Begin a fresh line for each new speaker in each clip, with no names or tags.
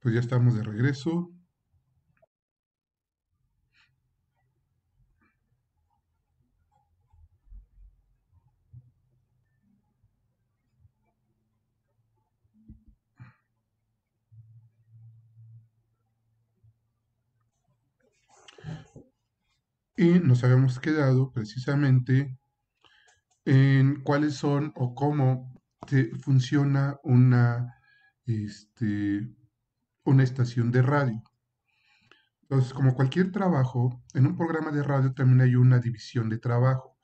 pues ya estamos de regreso. Y nos habíamos quedado precisamente en cuáles son o cómo funciona una este, una estación de radio. Entonces, como cualquier trabajo, en un programa de radio también hay una división de trabajo,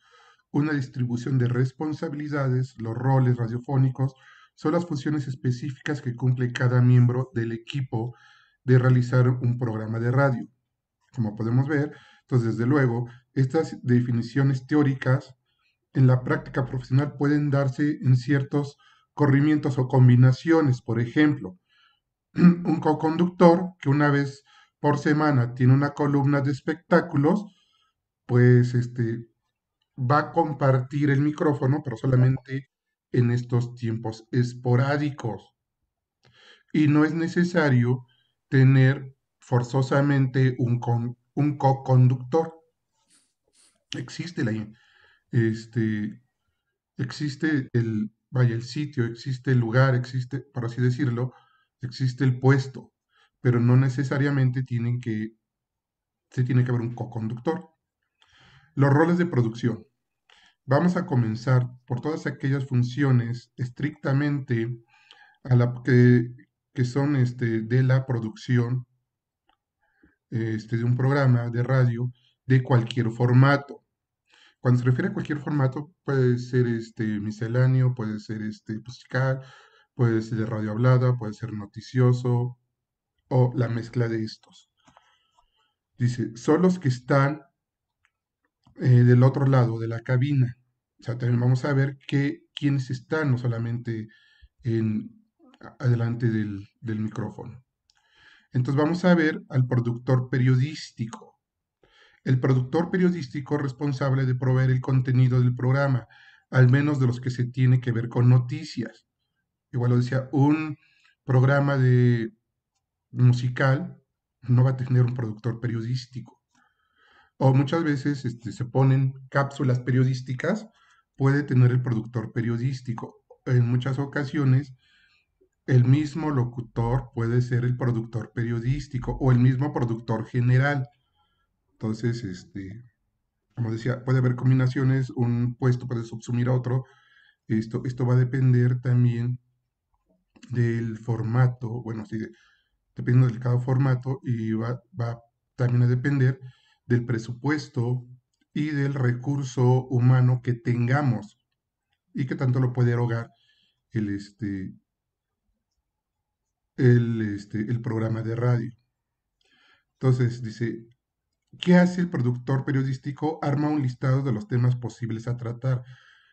una distribución de responsabilidades, los roles radiofónicos, son las funciones específicas que cumple cada miembro del equipo de realizar un programa de radio. Como podemos ver, entonces desde luego, estas definiciones teóricas en la práctica profesional pueden darse en ciertos corrimientos o combinaciones. Por ejemplo, un co-conductor que una vez por semana tiene una columna de espectáculos, pues este, va a compartir el micrófono, pero solamente en estos tiempos esporádicos. Y no es necesario tener forzosamente un, un co-conductor. Existe la, este, existe el, vaya el sitio, existe el lugar, existe, por así decirlo, existe el puesto, pero no necesariamente tienen que, se tiene que haber un co-conductor. Los roles de producción. Vamos a comenzar por todas aquellas funciones estrictamente a la que, que son este, de la producción este, de un programa de radio de cualquier formato cuando se refiere a cualquier formato, puede ser este, misceláneo, puede ser este, musical, puede ser de radio hablada, puede ser noticioso o la mezcla de estos. Dice, son los que están eh, del otro lado de la cabina. O sea, también vamos a ver que, quiénes están, no solamente en, adelante del micrófono. Entonces vamos a ver al productor periodístico el productor periodístico responsable de proveer el contenido del programa, al menos de los que se tiene que ver con noticias. Igual lo decía, un programa de musical no va a tener un productor periodístico. O muchas veces este, se ponen cápsulas periodísticas, puede tener el productor periodístico. En muchas ocasiones, el mismo locutor puede ser el productor periodístico o el mismo productor general. Entonces, este, como decía, puede haber combinaciones, un puesto puede subsumir a otro. Esto, esto va a depender también del formato, bueno, sí, dependiendo del cada formato y va, va también a depender del presupuesto y del recurso humano que tengamos y que tanto lo puede erogar el, este, este, el programa de radio. Entonces, dice, ¿Qué hace el productor periodístico? Arma un listado de los temas posibles a tratar,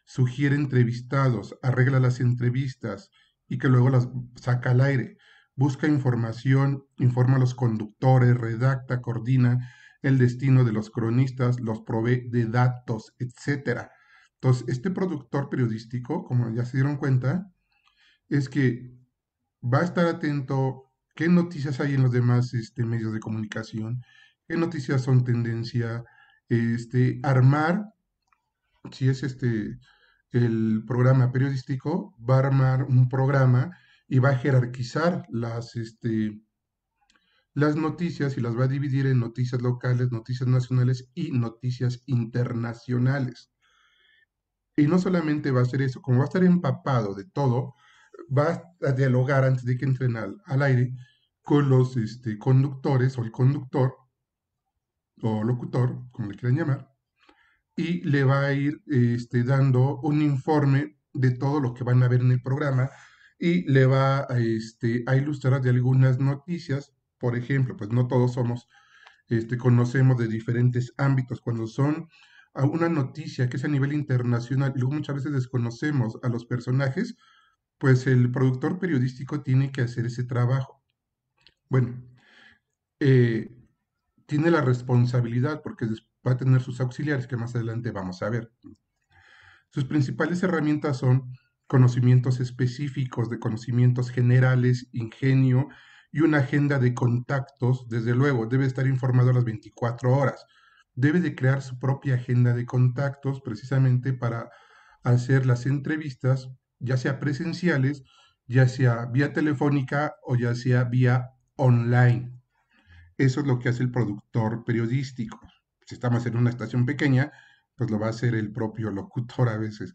sugiere entrevistados, arregla las entrevistas y que luego las saca al aire, busca información, informa a los conductores, redacta, coordina el destino de los cronistas, los provee de datos, etc. Entonces, este productor periodístico, como ya se dieron cuenta, es que va a estar atento qué noticias hay en los demás este, medios de comunicación, en noticias son tendencia, este, armar, si es este el programa periodístico, va a armar un programa y va a jerarquizar las, este, las noticias y las va a dividir en noticias locales, noticias nacionales y noticias internacionales. Y no solamente va a hacer eso, como va a estar empapado de todo, va a dialogar antes de que entren al, al aire con los este, conductores o el conductor o locutor, como le quieran llamar, y le va a ir este, dando un informe de todo lo que van a ver en el programa y le va a, este, a ilustrar de algunas noticias, por ejemplo, pues no todos somos, este, conocemos de diferentes ámbitos, cuando son una noticia que es a nivel internacional y luego muchas veces desconocemos a los personajes, pues el productor periodístico tiene que hacer ese trabajo. Bueno, eh, tiene la responsabilidad, porque va a tener sus auxiliares, que más adelante vamos a ver. Sus principales herramientas son conocimientos específicos, de conocimientos generales, ingenio y una agenda de contactos, desde luego, debe estar informado a las 24 horas. Debe de crear su propia agenda de contactos precisamente para hacer las entrevistas, ya sea presenciales, ya sea vía telefónica o ya sea vía online. Eso es lo que hace el productor periodístico. Si estamos en una estación pequeña, pues lo va a hacer el propio locutor a veces,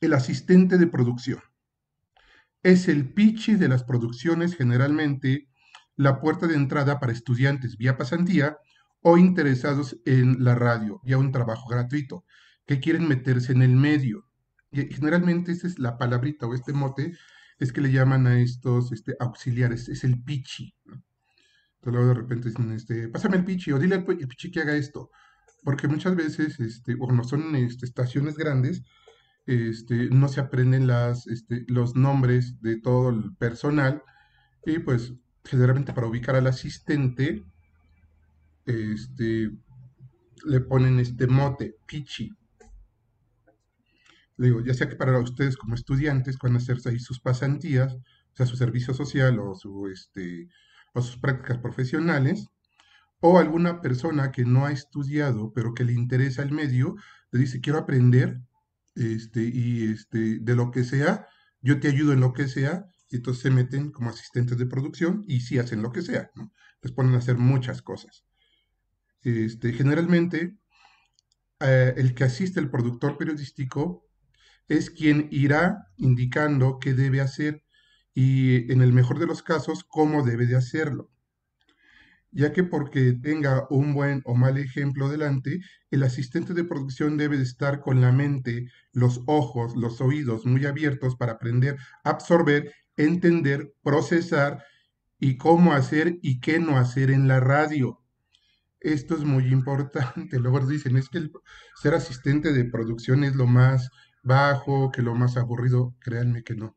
El asistente de producción. Es el pitch de las producciones generalmente la puerta de entrada para estudiantes vía pasantía o interesados en la radio, vía un trabajo gratuito, que quieren meterse en el medio. Y eh, generalmente esa es la palabrita o este mote es que le llaman a estos este, auxiliares, es el pichi. Entonces luego de repente dicen, este, pásame el pichi o dile al pichi que haga esto. Porque muchas veces, este, o son este, estaciones grandes, no se aprenden los nombres de todo el personal y pues generalmente para ubicar al asistente le ponen este mote, pichi, digo, ya sea que para ustedes como estudiantes, cuando hacerse ahí sus pasantías, o sea, su servicio social o, su, este, sus prácticas profesionales, o alguna persona que no ha estudiado, pero que le interesa el medio, le dice, quiero aprender, este, y este, de lo que sea, yo te ayudo en lo que sea, y entonces se meten como asistentes de producción y sí hacen lo que sea, Les ponen a hacer muchas cosas. Este, generalmente, eh, el que asiste al productor periodístico es quien irá indicando qué debe hacer y en el mejor de los casos cómo debe de hacerlo. Ya que porque tenga un buen o mal ejemplo delante, el asistente de producción debe de estar con la mente, los ojos, los oídos muy abiertos para aprender, absorber, entender, procesar y cómo hacer y qué no hacer en la radio. Esto es muy importante. Luego dicen, es que ser asistente de producción es lo más bajo, que lo más aburrido, créanme que no.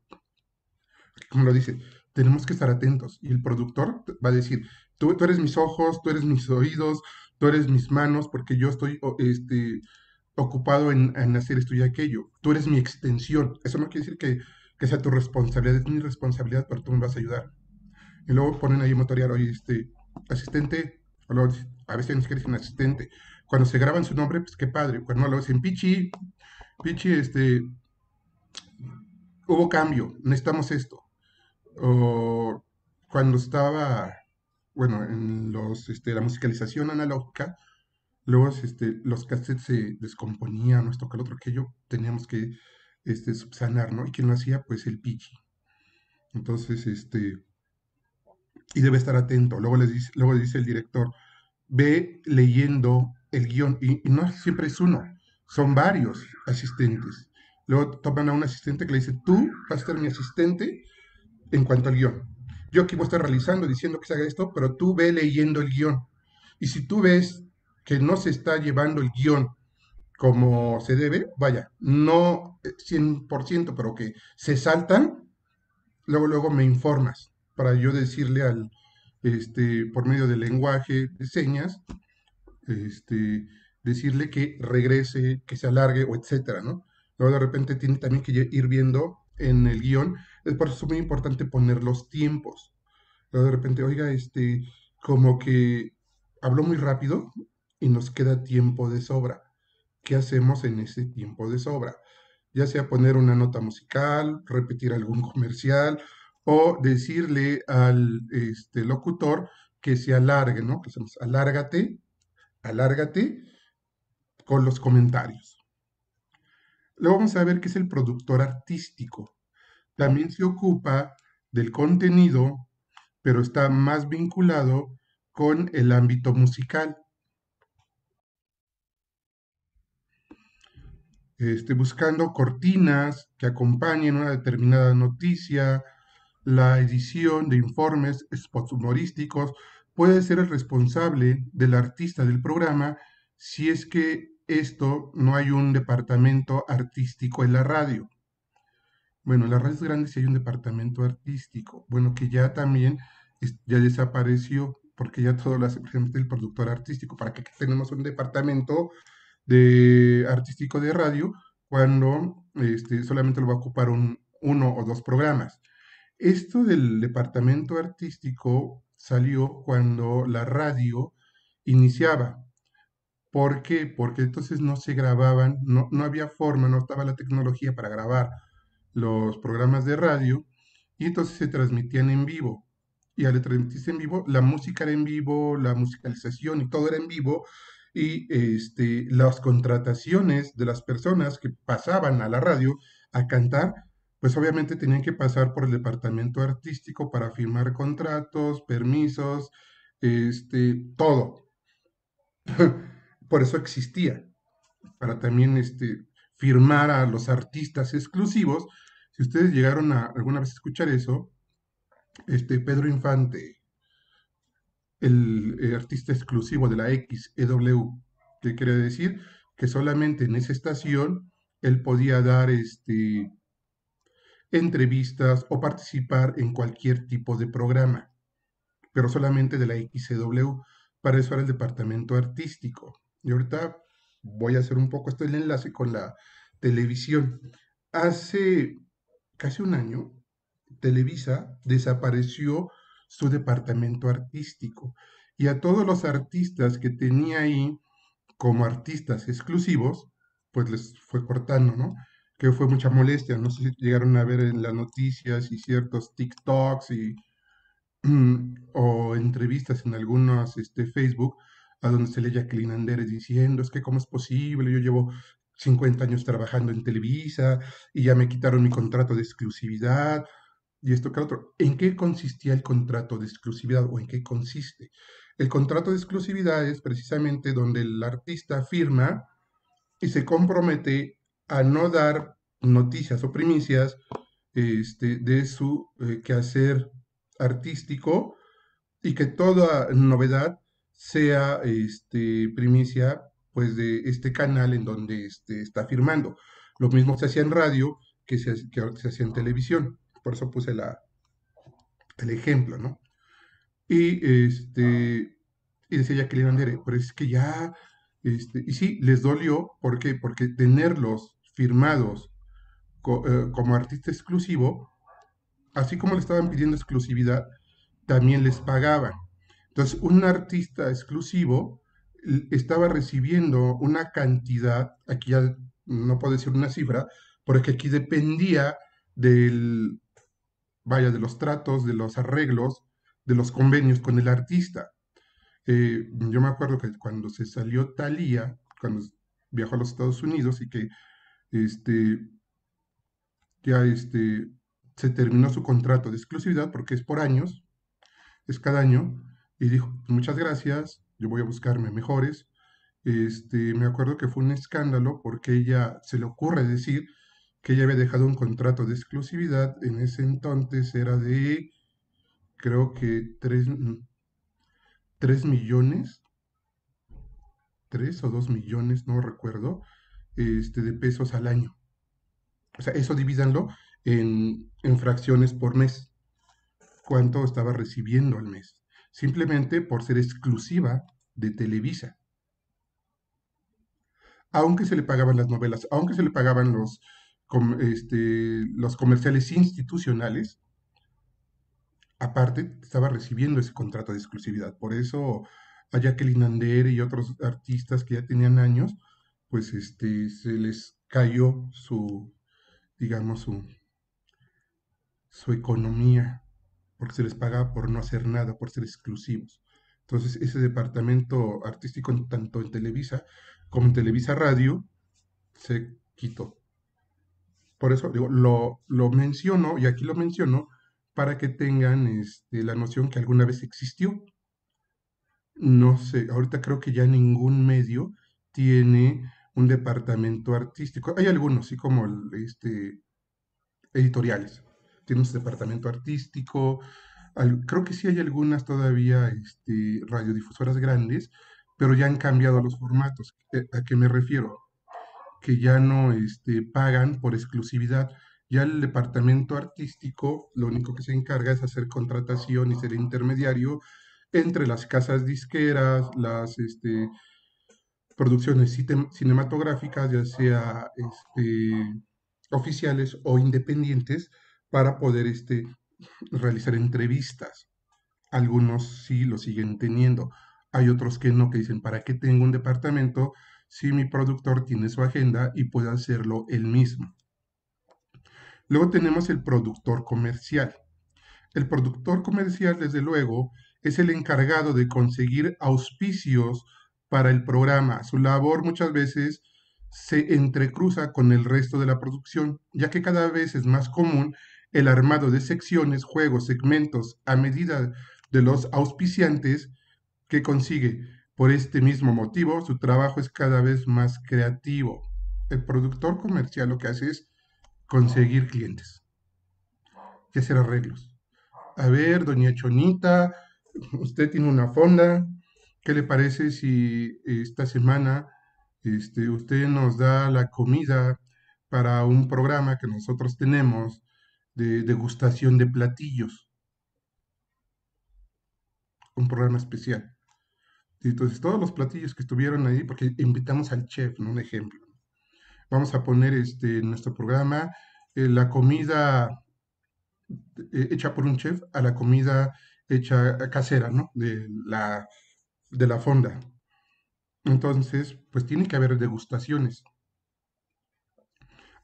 Como lo dice, tenemos que estar atentos y el productor va a decir, tú, eres mis ojos, tú eres mis oídos, tú eres mis manos, porque yo estoy este, ocupado en, hacer esto y aquello, tú eres mi extensión. Eso no quiere decir que, sea tu responsabilidad, es mi responsabilidad, pero tú me vas a ayudar. Y luego ponen ahí motorial, oye, este, asistente, a veces nos un asistente, cuando se graban su nombre, pues qué padre. Cuando lo dicen Pichi, Pichi, este, hubo cambio, necesitamos esto. O cuando estaba, bueno, en los, este, la musicalización analógica, luego este, los cassettes se descomponían, esto que el otro, aquello, teníamos que este, subsanar, ¿no? Y quien lo hacía, pues el Pichi. Entonces, este, y debe estar atento. Luego, le dice, luego dice el director, ve leyendo el guión y, no siempre es uno, son varios asistentes. Luego toman a un asistente que le dice, tú vas a ser mi asistente en cuanto al guión. Yo aquí voy a estar realizando, diciendo que se haga esto, pero tú ve leyendo el guión. Y si tú ves que no se está llevando el guión como se debe, vaya, no 100%, pero que se saltan, luego, luego me informas para yo decirle al, este, por medio del lenguaje de señas, este, decirle que regrese, que se alargue o etcétera, ¿no? Luego de repente tiene también que ir viendo en el guión, es por eso muy importante poner los tiempos. Luego de repente, oiga, este, como que habló muy rápido y nos queda tiempo de sobra. ¿Qué hacemos en ese tiempo de sobra? Ya sea poner una nota musical, repetir algún comercial o decirle al este, locutor que se alargue, ¿no? Que se alárgate alárgate con los comentarios. Luego vamos a ver qué es el productor artístico. También se ocupa del contenido, pero está más vinculado con el ámbito musical. Este, buscando cortinas que acompañen una determinada noticia, la edición de informes, spots humorísticos, puede ser el responsable del artista del programa si es que esto no hay un departamento artístico en la radio. Bueno, en las redes grandes sí hay un departamento artístico, bueno, que ya también ya desapareció porque ya todo lo hace precisamente el productor artístico. ¿Para qué tenemos un departamento de artístico de radio cuando este, solamente lo va a ocupar un, uno o dos programas? Esto del departamento artístico salió cuando la radio iniciaba. ¿Por qué? Porque entonces no se grababan, no, había forma, no estaba la tecnología para grabar los programas de radio y entonces se transmitían en vivo. Y al transmitirse en vivo, la música era en vivo, la musicalización y todo era en vivo. Y este, las contrataciones de las personas que pasaban a la radio a cantar pues obviamente tenían que pasar por el departamento artístico para firmar contratos, permisos, este, todo. por eso existía, para también este, firmar a los artistas exclusivos. Si ustedes llegaron a alguna vez a escuchar eso, este, Pedro Infante, el, eh, artista exclusivo de la XEW, ¿qué quiere decir que solamente en esa estación él podía dar este, entrevistas o participar en cualquier tipo de programa, pero solamente de la XCW. Para eso era el departamento artístico. Y ahorita voy a hacer un poco esto el enlace con la televisión. Hace casi un año, Televisa desapareció su departamento artístico y a todos los artistas que tenía ahí como artistas exclusivos, pues les fue cortando, ¿no? que fue mucha molestia. No sé si llegaron a ver en las noticias y ciertos TikToks y, o entrevistas en algunos este, Facebook a donde se leía Jacqueline Andrés diciendo, es que cómo es posible, yo llevo 50 años trabajando en Televisa y ya me quitaron mi contrato de exclusividad y esto que otro. ¿En qué consistía el contrato de exclusividad o en qué consiste? El contrato de exclusividad es precisamente donde el artista firma y se compromete a no dar noticias o primicias este, de su eh, quehacer artístico y que toda novedad sea este, primicia pues de este canal en donde este, está firmando. Lo mismo se hacía en radio que se, que se hacía en televisión. Por eso puse la, el ejemplo, ¿no? Y, este, y decía que Andere, pero es que ya, este", y sí, les dolió, ¿por qué? Porque tenerlos firmados eh, como artista exclusivo, así como le estaban pidiendo exclusividad, también les pagaban. Entonces, un artista exclusivo estaba recibiendo una cantidad, aquí ya no puedo decir una cifra, porque aquí dependía del, vaya, de los tratos, de los arreglos, de los convenios con el artista. Eh, yo me acuerdo que cuando se salió Thalía, cuando viajó a los Estados Unidos y que este, ya este, se terminó su contrato de exclusividad porque es por años, es cada año, y dijo, pues, muchas gracias, yo voy a buscarme mejores. Este, me acuerdo que fue un escándalo porque ella se le ocurre decir que ella había dejado un contrato de exclusividad, en ese entonces era de, creo que 3, 3 mm, millones, 3 o 2 millones, no recuerdo, este, de pesos al año. O sea, eso divídanlo en, en fracciones por mes. ¿Cuánto estaba recibiendo al mes? Simplemente por ser exclusiva de Televisa. Aunque se le pagaban las novelas, aunque se le pagaban los, este, los comerciales institucionales, aparte estaba recibiendo ese contrato de exclusividad. Por eso a Jacqueline Ander y otros artistas que ya tenían años pues este, se les cayó su, digamos, su, economía, porque se les pagaba por no hacer nada, por ser exclusivos. Entonces, ese departamento artístico, tanto en Televisa como en Televisa Radio, se quitó. Por eso digo, lo, menciono, y aquí lo menciono, para que tengan este, la noción que alguna vez existió. No sé, ahorita creo que ya ningún medio tiene un departamento artístico. Hay algunos, sí, como este, editoriales. tiene un departamento artístico. creo que sí hay algunas todavía este, radiodifusoras grandes, pero ya han cambiado los formatos. Eh, ¿A qué me refiero? Que ya no este, pagan por exclusividad. Ya el departamento artístico lo único que se encarga es hacer contratación y ser intermediario entre las casas disqueras, las este, producciones cinematográficas, ya sea este, oficiales o independientes, para poder este, realizar entrevistas. Algunos sí lo siguen teniendo, hay otros que no, que dicen, ¿para qué tengo un departamento si mi productor tiene su agenda y puede hacerlo él mismo? Luego tenemos el productor comercial. El productor comercial, desde luego, es el encargado de conseguir auspicios para el programa. Su labor muchas veces se entrecruza con el resto de la producción, ya que cada vez es más común el armado de secciones, juegos, segmentos a medida de los auspiciantes que consigue. Por este mismo motivo, su trabajo es cada vez más creativo. El productor comercial lo que hace es conseguir clientes y hacer arreglos. A ver, doña Chonita, usted tiene una fonda, ¿Qué le parece si esta semana este, usted nos da la comida para un programa que nosotros tenemos de degustación de platillos? Un programa especial. Entonces, todos los platillos que estuvieron ahí, porque invitamos al chef, ¿no? Un ejemplo. Vamos a poner este, en nuestro programa eh, la comida eh, hecha por un chef a la comida hecha casera, ¿no? De la de la fonda. Entonces, pues tiene que haber degustaciones.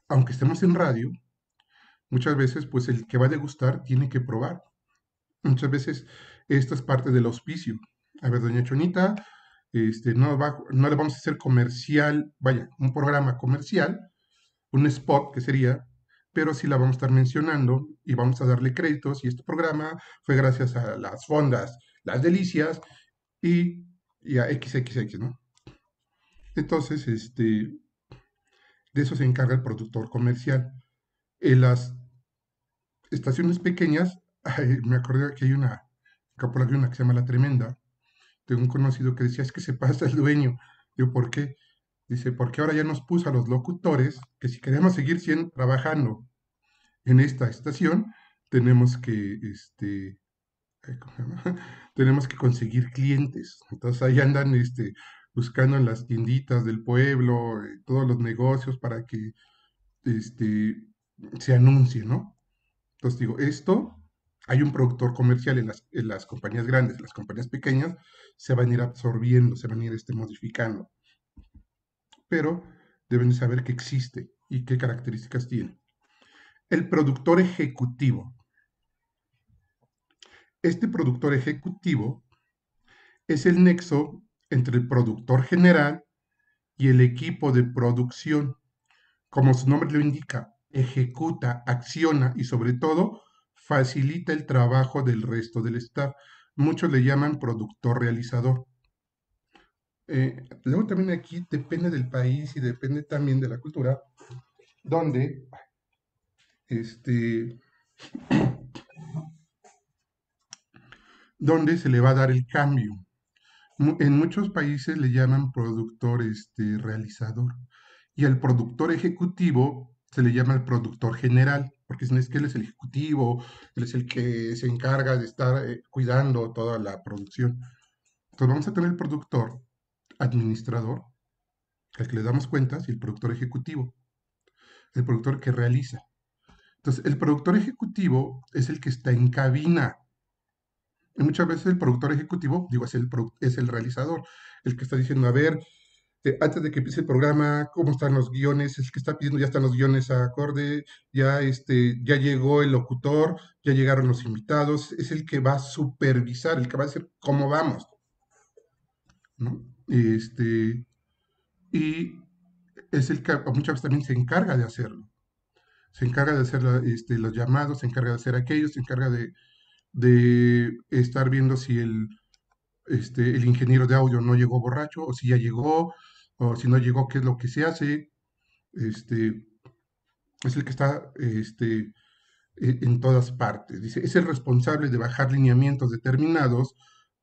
Aunque estemos en radio, muchas veces pues el que va a degustar tiene que probar. Muchas veces esta es parte del auspicio. A ver, doña Chonita, este, no, va, no le vamos a hacer comercial, vaya, un programa comercial, un spot que sería, pero sí la vamos a estar mencionando y vamos a darle créditos y este programa fue gracias a las fondas, las delicias y, a XXX, ¿no? Entonces, este, de eso se encarga el productor comercial. En las estaciones pequeñas, me acordé que hay una, Capula, que una se llama La Tremenda, tengo un conocido que decía, es que se pasa el dueño. yo ¿por qué? Dice, porque ahora ya nos puso a los locutores que si queremos seguir trabajando en esta estación, tenemos que este, eh, tenemos que conseguir clientes. Entonces ahí andan este, buscando en las tienditas del pueblo, eh, todos los negocios para que este, se anuncie, ¿no? Entonces digo, esto, hay un productor comercial en las, en las compañías grandes, las compañías pequeñas se van a ir absorbiendo, se van a ir este, modificando. Pero deben saber que existe y qué características tiene. El productor ejecutivo, este productor ejecutivo es el nexo entre el productor general y el equipo de producción. Como su nombre lo indica, ejecuta, acciona y sobre todo facilita el trabajo del resto del staff. Muchos le llaman productor realizador. Eh, luego también aquí depende del país y depende también de la cultura, donde este, donde se le va a dar el cambio. En muchos países le llaman productor este, realizador y al productor ejecutivo se le llama el productor general, porque es que él es el ejecutivo, él es el que se encarga de estar eh, cuidando toda la producción. Entonces vamos a tener el productor, administrador, al que le damos cuentas, y el productor ejecutivo, el productor que realiza. Entonces el productor ejecutivo es el que está en cabina, muchas veces el productor ejecutivo, digo, es el, es el realizador, el que está diciendo, a ver, eh, antes de que empiece el programa, cómo están los guiones, el que está pidiendo ya están los guiones a acorde, ya, este, ya llegó el locutor, ya llegaron los invitados, es el que va a supervisar, el que va a decir cómo vamos. ¿no? Este, y es el que muchas veces también se encarga de hacerlo. Se encarga de hacer este, los llamados, se encarga de hacer aquello, se encarga de, de estar viendo si el, este, el ingeniero de audio no llegó borracho o si ya llegó o si no llegó qué es lo que se hace. Este, es el que está este, e-, en todas partes. Dice, es el responsable de bajar lineamientos determinados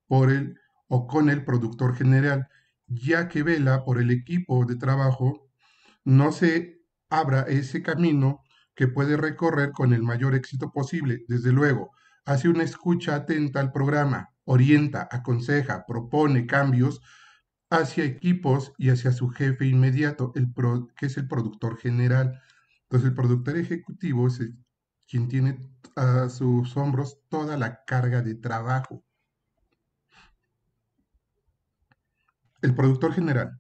por el o con el productor general, ya que vela por el equipo de trabajo, no se abra ese camino que puede recorrer con el mayor éxito posible. Desde luego, hace una escucha atenta al programa, orienta, aconseja, propone cambios hacia equipos y hacia su jefe inmediato, el que es el productor general. Entonces el productor ejecutivo es quien tiene a sus hombros toda la carga de trabajo. El productor general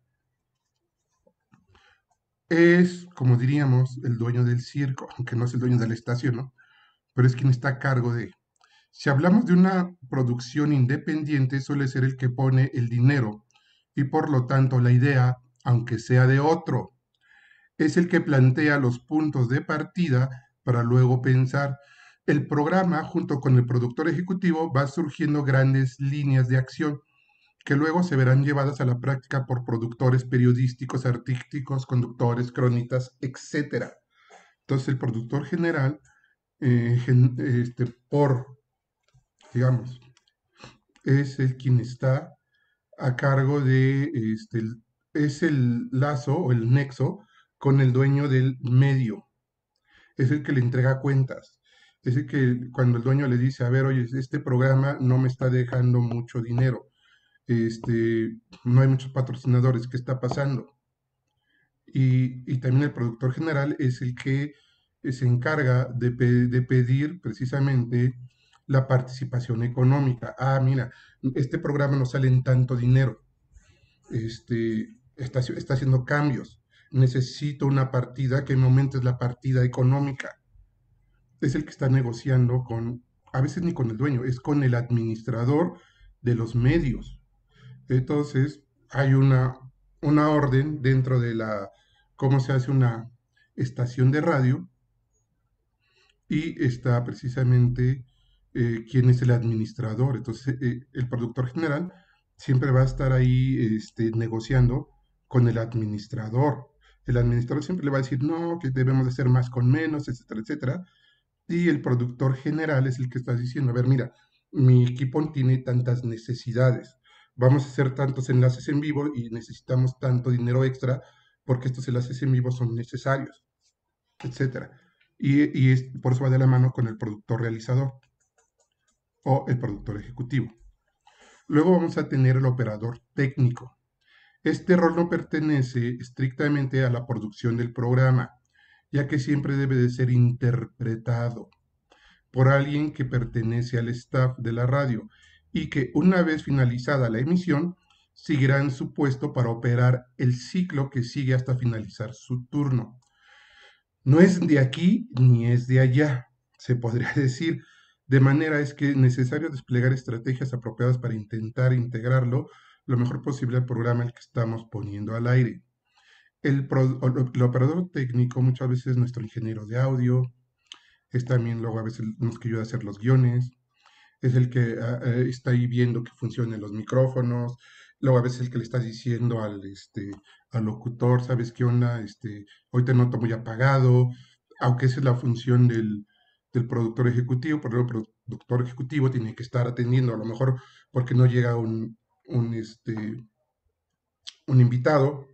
es, como diríamos, el dueño del circo, aunque no es el dueño de la estación, ¿no? pero es quien está a cargo de si hablamos de una producción independiente, suele ser el que pone el dinero y por lo tanto la idea, aunque sea de otro, es el que plantea los puntos de partida para luego pensar. El programa, junto con el productor ejecutivo, va surgiendo grandes líneas de acción que luego se verán llevadas a la práctica por productores periodísticos, artísticos, conductores, crónicas, etc. Entonces el productor general, eh, este, por digamos. Es el quien está a cargo de, este, es el lazo o el nexo con el dueño del medio. Es el que le entrega cuentas. Es el que cuando el dueño le dice, a ver, oye, este programa no me está dejando mucho dinero. Este, no hay muchos patrocinadores, ¿qué está pasando? Y, y también el productor general es el que se encarga de, de pedir precisamente la participación económica. Ah, mira, este programa no sale en tanto dinero. Este, está, está haciendo cambios. Necesito una partida que me aumente la partida económica. Es el que está negociando con, a veces ni con el dueño, es con el administrador de los medios. Entonces, hay una, una orden dentro de la, cómo se hace una estación de radio, y está precisamente eh, quién es el administrador. Entonces, eh, el productor general siempre va a estar ahí este, negociando con el administrador. El administrador siempre le va a decir, no, que debemos hacer más con menos, etcétera, etcétera. Y el productor general es el que está diciendo, a ver, mira, mi equipo tiene tantas necesidades, vamos a hacer tantos enlaces en vivo y necesitamos tanto dinero extra porque estos enlaces en vivo son necesarios, etcétera. Y, por eso va de la mano con el productor realizador o el productor ejecutivo. Luego vamos a tener el operador técnico. Este rol no pertenece estrictamente a la producción del programa, ya que siempre debe de ser interpretado por alguien que pertenece al staff de la radio y que una vez finalizada la emisión, seguirá en su puesto para operar el ciclo que sigue hasta finalizar su turno. No es de aquí ni es de allá, se podría decir, de manera es que es necesario desplegar estrategias apropiadas para intentar integrarlo lo mejor posible al programa el que estamos poniendo al aire. El, operador técnico muchas veces es nuestro ingeniero de audio, es también luego a veces nos que ayuda a hacer los guiones, es el que ah, eh, está ahí viendo que funcionen los micrófonos, luego a veces el que le está diciendo al, este, al locutor, ¿sabes qué onda? Este, hoy te noto muy apagado, aunque esa es la función del, del productor ejecutivo, porque el productor ejecutivo tiene que estar atendiendo a lo mejor porque no llega este, un, invitado.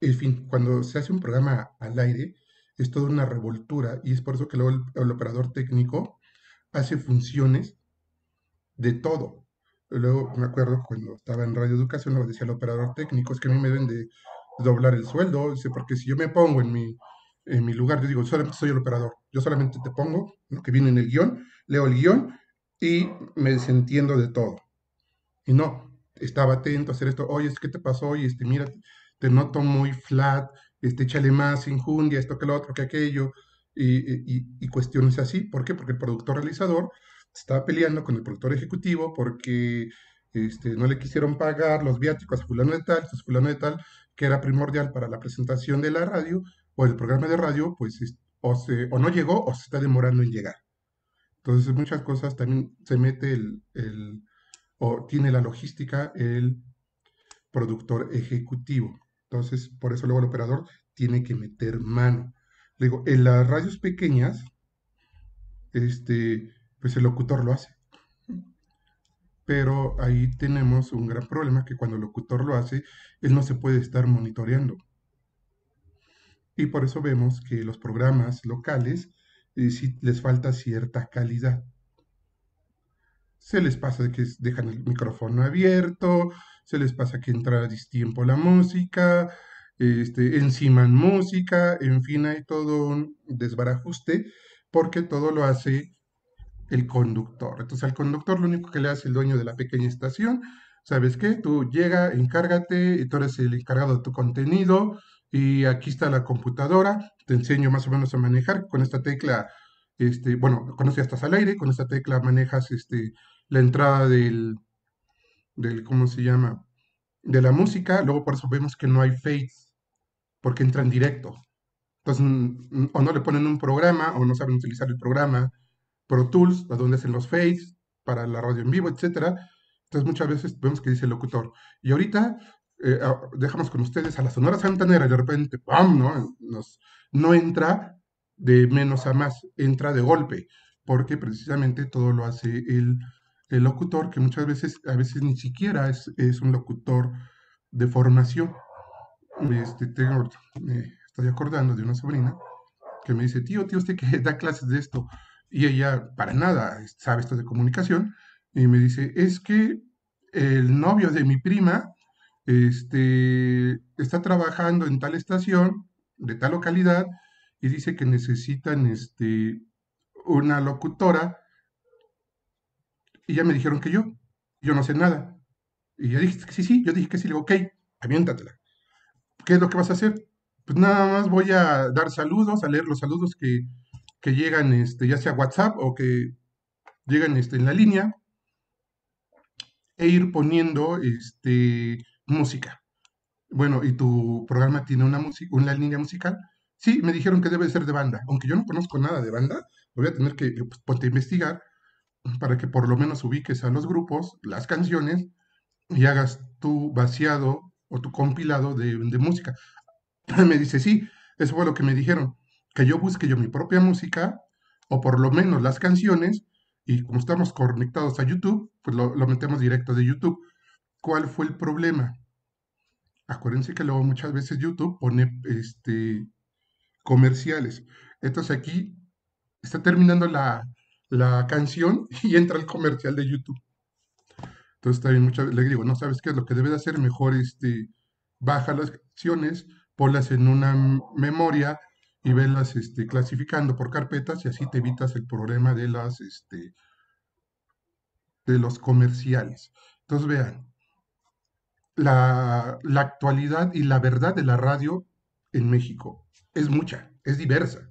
En fin, cuando se hace un programa al aire, es toda una revoltura y es por eso que luego el, operador técnico hace funciones de todo. Luego me acuerdo cuando estaba en Radio Educación, lo decía el operador técnico, es que a mí me deben de doblar el sueldo, porque si yo me pongo en mi en mi lugar, yo digo, soy, soy el operador, yo solamente te pongo lo que viene en el guión, leo el guión y me desentiendo de todo. Y no, estaba atento a hacer esto, oye, ¿qué te pasó? Oye, este, mira, te noto muy flat, este, échale más injundia, esto que lo otro, que aquello, y, cuestiones así. ¿Por qué? Porque el productor realizador estaba peleando con el productor ejecutivo porque este, no le quisieron pagar los viáticos a fulano de tal, fulano de tal, que era primordial para la presentación de la radio, o el programa de radio, pues o, o no llegó o se está demorando en llegar. Entonces, muchas cosas también se mete el, o tiene la logística el productor ejecutivo. Entonces, por eso luego el operador tiene que meter mano. Le en las radios pequeñas, este, pues el locutor lo hace. Pero ahí tenemos un gran problema que cuando el locutor lo hace, él no se puede estar monitoreando. Y por eso vemos que los programas locales eh, les falta cierta calidad. Se les pasa que dejan el micrófono abierto, se les pasa que entra a distiempo la música, este, enciman música, en fin, hay todo un desbarajuste porque todo lo hace el conductor. Entonces al conductor lo único que le hace el dueño de la pequeña estación, ¿sabes qué? Tú llega, encárgate, y tú eres el encargado de tu contenido, y aquí está la computadora, te enseño más o menos a manejar, con esta tecla, este, bueno, con esto ya estás al aire, con esta tecla manejas este, la entrada del, del, ¿cómo se llama? De la música, luego por eso vemos que no hay fades, porque entra en directo. Entonces, mm, mm, o no le ponen un programa, o no saben utilizar el programa Pro Tools, a donde hacen los fades, para la radio en vivo, etcétera. Entonces muchas veces vemos que dice el locutor. Y ahorita eh, ah, dejamos con ustedes a la Sonora Santanera y de repente, ¡pam!, ¿no? no entra de menos a más, entra de golpe, porque precisamente todo lo hace el, locutor, que muchas veces, a veces ni siquiera es, un locutor de formación. Este, tengo, estoy acordando de una sobrina que me dice, tío, tío, usted que da clases de esto, y ella para nada sabe esto de comunicación, y me dice, es que el novio de mi prima este, está trabajando en tal estación, de tal localidad, y dice que necesitan este, una locutora, y ya me dijeron que yo, yo no sé nada. Y yo dije que sí, sí, yo dije que sí, le digo, ok, aviéntatela. ¿Qué es lo que vas a hacer? Pues nada más voy a dar saludos, a leer los saludos que, llegan, este, ya sea WhatsApp o que llegan este, en la línea, e ir poniendo este, música. Bueno, ¿y tu programa tiene una, una línea musical? Sí, me dijeron que debe ser de banda. Aunque yo no conozco nada de banda, voy a tener que eh, pues, investigar para que por lo menos ubiques a los grupos, las canciones, y hagas tu vaciado o tu compilado de, música. me dice, sí, eso fue lo que me dijeron, que yo busque yo mi propia música, o por lo menos las canciones, y como estamos conectados a YouTube, pues lo, lo metemos directo de YouTube. ¿Cuál fue el problema? Acuérdense que luego muchas veces YouTube pone este, comerciales. Entonces aquí está terminando la, canción y entra el comercial de YouTube. Entonces también muchas veces le digo, no sabes qué es lo que debes hacer, mejor este, baja las canciones, ponlas en una memoria y velas este, clasificando por carpetas y así te evitas el problema de las este, de los comerciales. Entonces vean, la, actualidad y la verdad de la radio en México es mucha, es diversa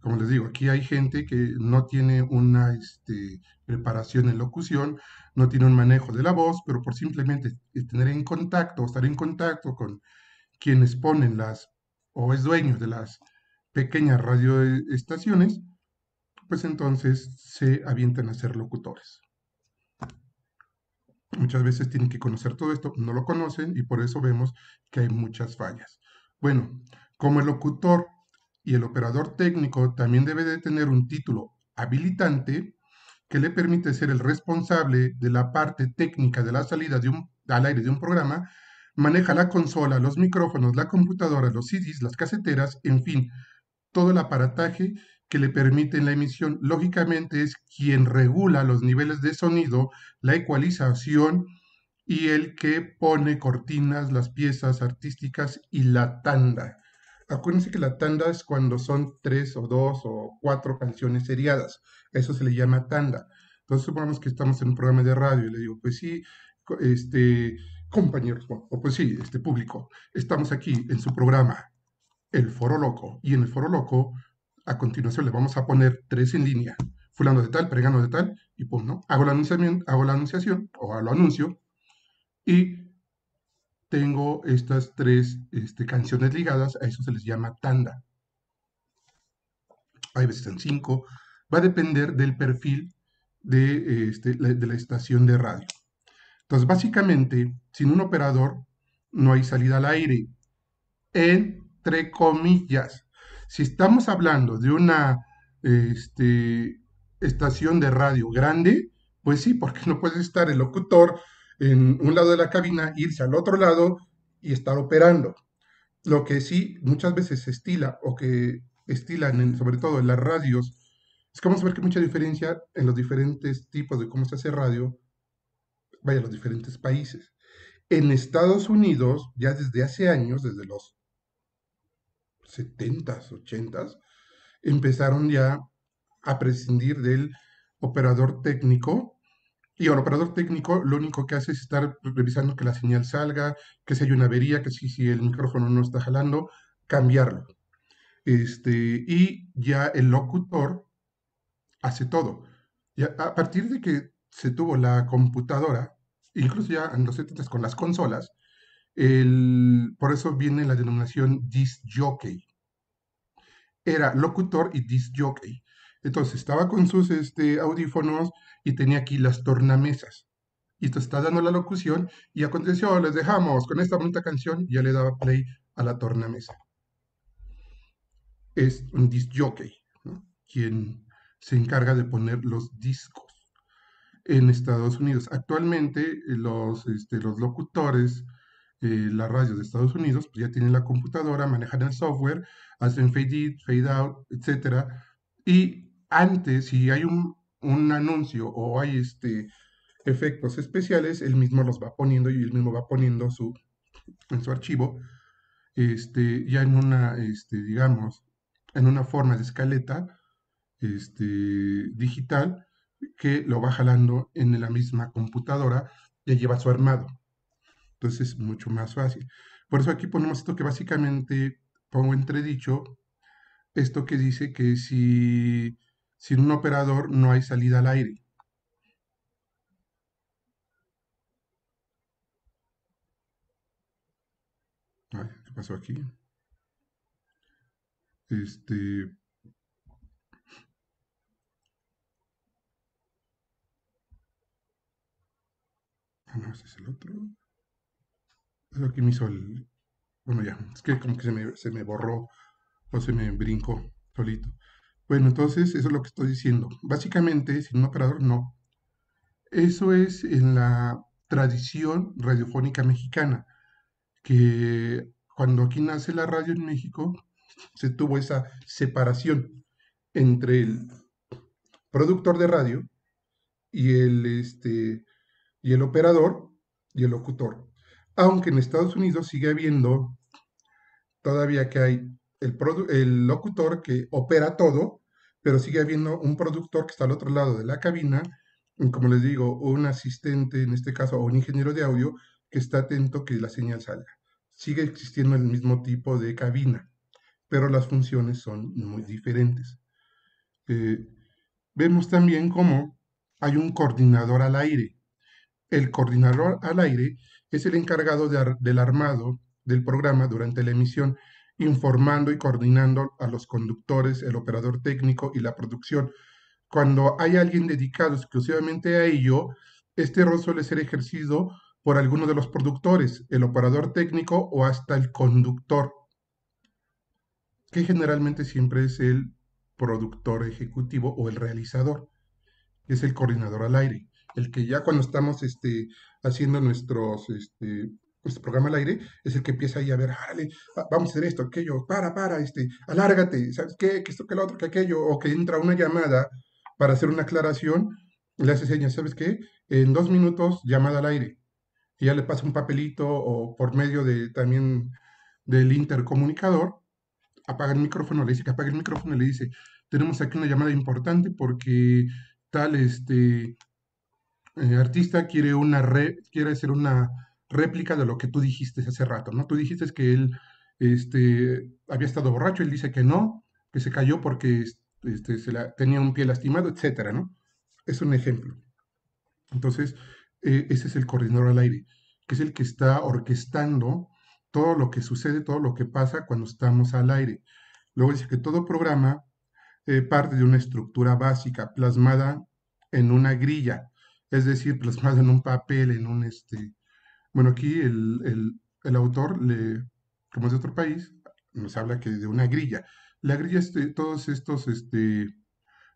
como les digo, aquí hay gente que no tiene una este, preparación en locución, no tiene un manejo de la voz, pero por simplemente tener en contacto, estar en contacto con quienes ponen las, o es dueño de las pequeñas radioestaciones, pues entonces se avientan a ser locutores. Muchas veces tienen que conocer todo esto, no lo conocen y por eso vemos que hay muchas fallas. Bueno, como el locutor y el operador técnico también debe de tener un título habilitante que le permite ser el responsable de la parte técnica de la salida de un, al aire de un programa, maneja la consola, los micrófonos, la computadora, los CDs, las caseteras, en fin, todo el aparataje que le permiten la emisión, lógicamente es quien regula los niveles de sonido, la ecualización y el que pone cortinas, las piezas artísticas y la tanda. Acuérdense que la tanda es cuando son tres o dos o cuatro canciones seriadas. Eso se le llama tanda. Entonces supongamos que estamos en un programa de radio y le digo, pues sí, este, compañeros, o pues sí, este público, estamos aquí en su programa, El Foro Loco. Y en El Foro Loco a continuación le vamos a poner tres en línea, fulano de tal, pregano de tal, y pum, ¿no? Hago, el anunciamiento, hago la anunciación, o lo anuncio, y tengo estas tres este, canciones ligadas, a eso se les llama tanda. Hay veces en cinco, va a depender del perfil de, este, de la estación de radio. Entonces, básicamente, sin un operador, no hay salida al aire. Entre comillas, si estamos hablando de una este, estación de radio grande, pues sí, porque no puede estar el locutor en un lado de la cabina, irse al otro lado y estar operando. Lo que sí muchas veces se estila o que estilan, sobre todo en las radios, es que vamos a ver que hay mucha diferencia en los diferentes tipos de cómo se hace radio, vaya, los diferentes países. En Estados Unidos, ya desde hace años, desde los 70s, 80s, empezaron ya a prescindir del operador técnico. Y el operador técnico lo único que hace es estar revisando que la señal salga, que si hay una avería, que si, el micrófono no está jalando, cambiarlo. Este, y ya el locutor hace todo. Ya, a partir de que se tuvo la computadora, incluso ya en los 70 con las consolas, el, por eso viene la denominación disc jockey Era locutor y disc jockey Entonces estaba con sus este, audífonos y tenía aquí las tornamesas. Y te está dando la locución y aconteció, les dejamos con esta bonita canción, ya le daba play a la tornamesa. Es un disc ¿no? quien se encarga de poner los discos en Estados Unidos. Actualmente los, este, los locutores eh, las radios de Estados Unidos, pues ya tienen la computadora, manejan el software, hacen fade in, fade out, etc. Y antes, si hay un, anuncio o hay este, efectos especiales, él mismo los va poniendo y él mismo va poniendo su, en su archivo, este, ya en una, este, digamos, en una forma de escaleta este, digital que lo va jalando en la misma computadora, ya lleva su armado. Entonces es mucho más fácil. Por eso aquí ponemos esto que básicamente pongo entredicho, esto que dice que si sin un operador no hay salida al aire. Ay, ¿Qué pasó aquí? Este, Ah, no, este es el otro lo que me hizo el... Bueno, ya, es que como que se me, se me borró o se me brincó solito. Bueno, entonces eso es lo que estoy diciendo. Básicamente, sin un operador, no. Eso es en la tradición radiofónica mexicana, que cuando aquí nace la radio en México, se tuvo esa separación entre el productor de radio y el, este, y el operador y el locutor. Aunque en Estados Unidos sigue habiendo todavía que hay el, locutor que opera todo, pero sigue habiendo un productor que está al otro lado de la cabina, como les digo, un asistente, en este caso, o un ingeniero de audio, que está atento que la señal salga. Sigue existiendo el mismo tipo de cabina, pero las funciones son muy diferentes. Eh, vemos también cómo hay un coordinador al aire. El coordinador al aire es el encargado del armado del programa durante la emisión, informando y coordinando a los conductores, el operador técnico y la producción. Cuando hay alguien dedicado exclusivamente a ello, este rol suele ser ejercido por alguno de los productores, el operador técnico o hasta el conductor, que generalmente siempre es el productor ejecutivo o el realizador, es el coordinador al aire el que ya cuando estamos este, haciendo nuestros, este, nuestro programa al aire, es el que empieza ahí a ver, vamos a hacer esto, aquello, para, para, este, alárgate, ¿sabes qué? Que esto, que lo otro, que aquello, o que entra una llamada para hacer una aclaración, le hace señas, ¿sabes qué? En dos minutos, llamada al aire. Y ya le pasa un papelito o por medio de también del intercomunicador, apaga el micrófono, le dice que apague el micrófono y le dice, tenemos aquí una llamada importante porque tal, este, el eh, artista quiere, una quiere hacer una réplica de lo que tú dijiste hace rato, ¿no? Tú dijiste que él este, había estado borracho, él dice que no, que se cayó porque este, tenía un pie lastimado, etcétera, ¿no? Es un ejemplo. Entonces, eh, ese es el coordinador al aire, que es el que está orquestando todo lo que sucede, todo lo que pasa cuando estamos al aire. Luego dice que todo programa eh, parte de una estructura básica plasmada en una grilla es decir, plasmado en un papel, en un este... Bueno, aquí el, autor, le, como es de otro país, nos habla que de una grilla. La grilla es de todos estos este,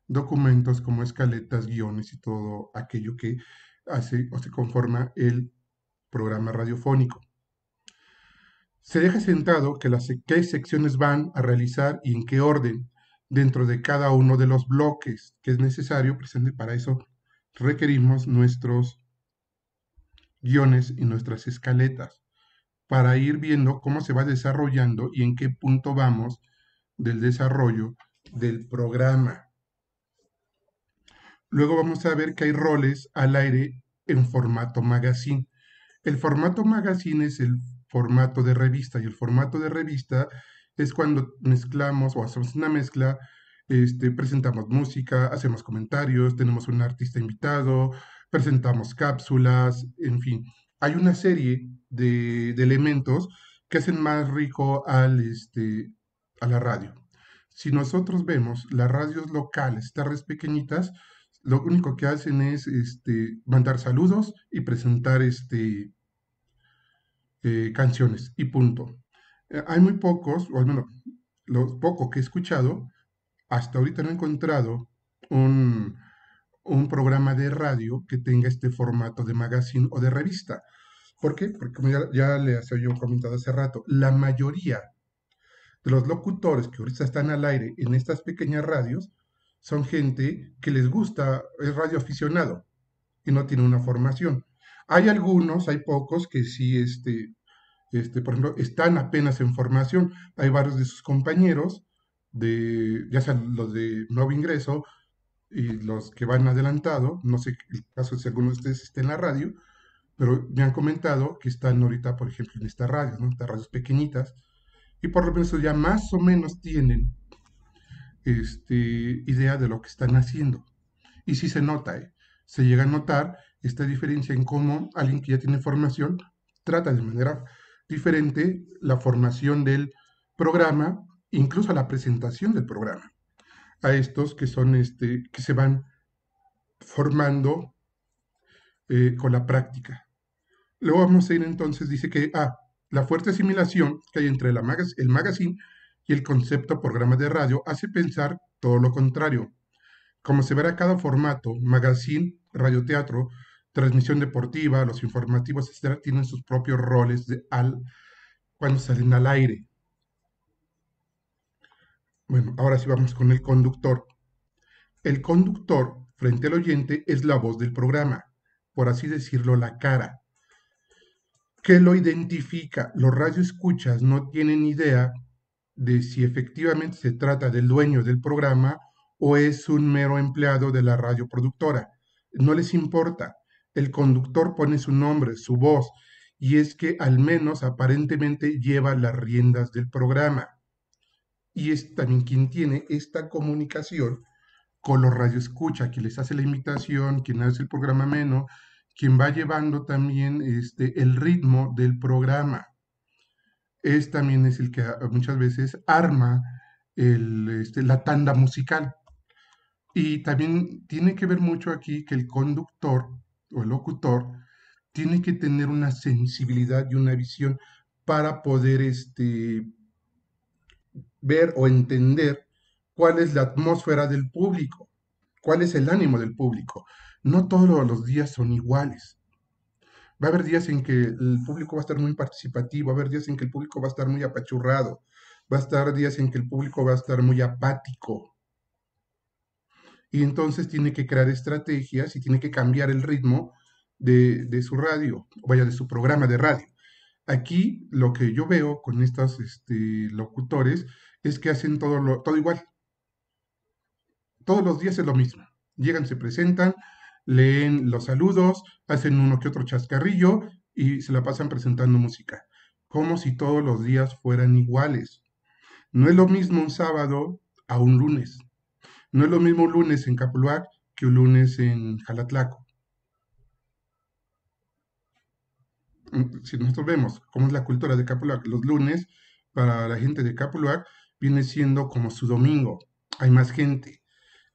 documentos como escaletas, guiones y todo aquello que hace o se conforma el programa radiofónico. Se deja sentado que las qué secciones van a realizar y en qué orden dentro de cada uno de los bloques que es necesario presente para eso requerimos nuestros guiones y nuestras escaletas para ir viendo cómo se va desarrollando y en qué punto vamos del desarrollo del programa. Luego vamos a ver que hay roles al aire en formato magazine. El formato magazine es el formato de revista y el formato de revista es cuando mezclamos o hacemos una mezcla este, presentamos música, hacemos comentarios, tenemos un artista invitado, presentamos cápsulas, en fin, hay una serie de, elementos que hacen más rico al, este, a la radio. Si nosotros vemos las radios locales, tardes pequeñitas, lo único que hacen es este, mandar saludos y presentar eh, canciones y punto. Eh, hay muy pocos, o al menos lo poco que he escuchado, hasta ahorita no he encontrado un, programa de radio que tenga este formato de magazine o de revista. ¿Por qué? Porque como ya, ya les había comentado hace rato, la mayoría de los locutores que ahorita están al aire en estas pequeñas radios son gente que les gusta, el radio aficionado y no tiene una formación. Hay algunos, hay pocos que sí, este, este, por ejemplo, están apenas en formación. Hay varios de sus compañeros de, ya sean los de nuevo ingreso y los que van adelantado, no sé el caso si alguno de ustedes está en la radio, pero me han comentado que están ahorita, por ejemplo, en esta radio, ¿no? Estas radios pequeñitas, y por lo menos ya más o menos tienen este, idea de lo que están haciendo. Y sí se nota, ¿eh? se llega a notar esta diferencia en cómo alguien que ya tiene formación trata de manera diferente la formación del programa incluso a la presentación del programa, a estos que son este, que se van formando eh, con la práctica. Luego vamos a ir entonces, dice que ah, la fuerte asimilación que hay entre el magazine y el concepto programa de radio hace pensar todo lo contrario. Como se verá cada formato, magazine, radioteatro, transmisión deportiva, los informativos, etc., tienen sus propios roles de al, cuando salen al aire. Bueno, ahora sí vamos con el conductor. El conductor, frente al oyente, es la voz del programa, por así decirlo, la cara. que lo identifica? Los radioescuchas no tienen idea de si efectivamente se trata del dueño del programa o es un mero empleado de la radioproductora. No les importa. El conductor pone su nombre, su voz, y es que al menos aparentemente lleva las riendas del programa y es también quien tiene esta comunicación con los radioescucha, quien les hace la invitación, quien hace el programa menos, quien va llevando también este, el ritmo del programa. Es también es el que ah, muchas veces arma este, la tanda musical. Y también tiene que ver mucho aquí que el conductor o el locutor tiene que tener una sensibilidad y una visión para poder este, ver o entender cuál es la atmósfera del público, cuál es el ánimo del público. No todos los días son iguales. Va a haber días en que el público va a estar muy participativo, va a haber días en que el público va a estar muy apachurrado, va a estar días en que el público va a estar muy apático. Y entonces tiene que crear estrategias y tiene que cambiar el ritmo de, de su radio, vaya, de su programa de radio. Aquí lo que yo veo con estos este, locutores es que hacen todo, lo, todo igual. Todos los días es lo mismo. Llegan, se presentan, leen los saludos, hacen uno que otro chascarrillo y se la pasan presentando música. Como si todos los días fueran iguales. No es lo mismo un sábado a un lunes. No es lo mismo un lunes en Capuluac que un lunes en Jalatlaco. Mm, si nosotros vemos cómo es la cultura de Capuluac los lunes, para la gente de Capuluac viene siendo como su domingo. Hay más gente,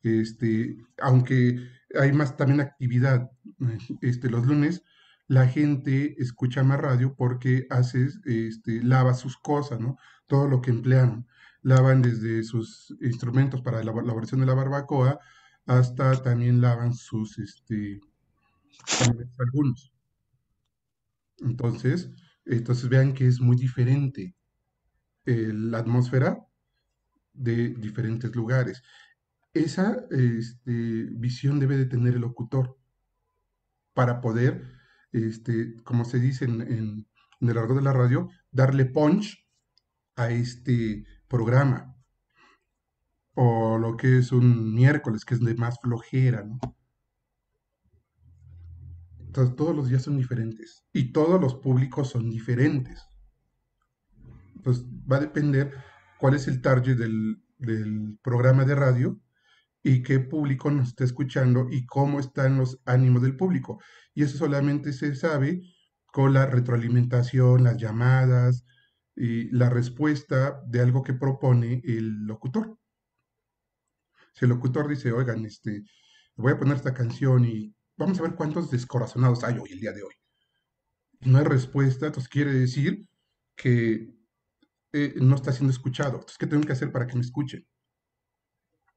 este, aunque hay más también actividad eh, este, los lunes, la gente escucha más radio porque hace, este, lava sus cosas, ¿no? Todo lo que emplean. Lavan desde sus instrumentos para la elaboración de la barbacoa hasta también lavan sus, este, algunos. Entonces, entonces vean que es muy diferente la atmósfera de diferentes lugares. Esa este, visión debe de tener el locutor para poder, este, como se dice en, el largo de la radio, darle punch a este programa. O lo que es un miércoles, que es de más flojera, Entonces, todos los días son diferentes y todos los públicos son diferentes. Pues va a depender cuál es el target del, programa de radio y qué público nos está escuchando y cómo están los ánimos del público. Y eso solamente se sabe con la retroalimentación, las llamadas y la respuesta de algo que propone el locutor. Si el locutor dice, oigan, este, voy a poner esta canción y vamos a ver cuántos descorazonados hay hoy, el día de hoy. no hay respuesta, entonces quiere decir que eh, no está siendo escuchado. Entonces, ¿qué tengo que hacer para que me escuchen?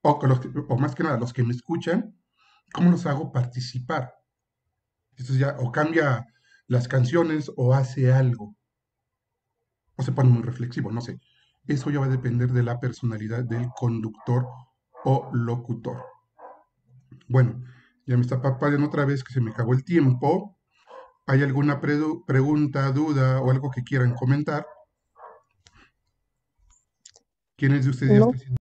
O, más que nada, los que me escuchan, ¿cómo los hago participar? Entonces ya, o cambia las canciones o hace algo. O se pone muy reflexivo, no sé. Eso ya va a depender de la personalidad del conductor o locutor. Bueno, ya me está parando otra vez que se me acabó el tiempo. ¿Hay alguna pregunta, duda o algo que quieran comentar? ¿Quiénes de ustedes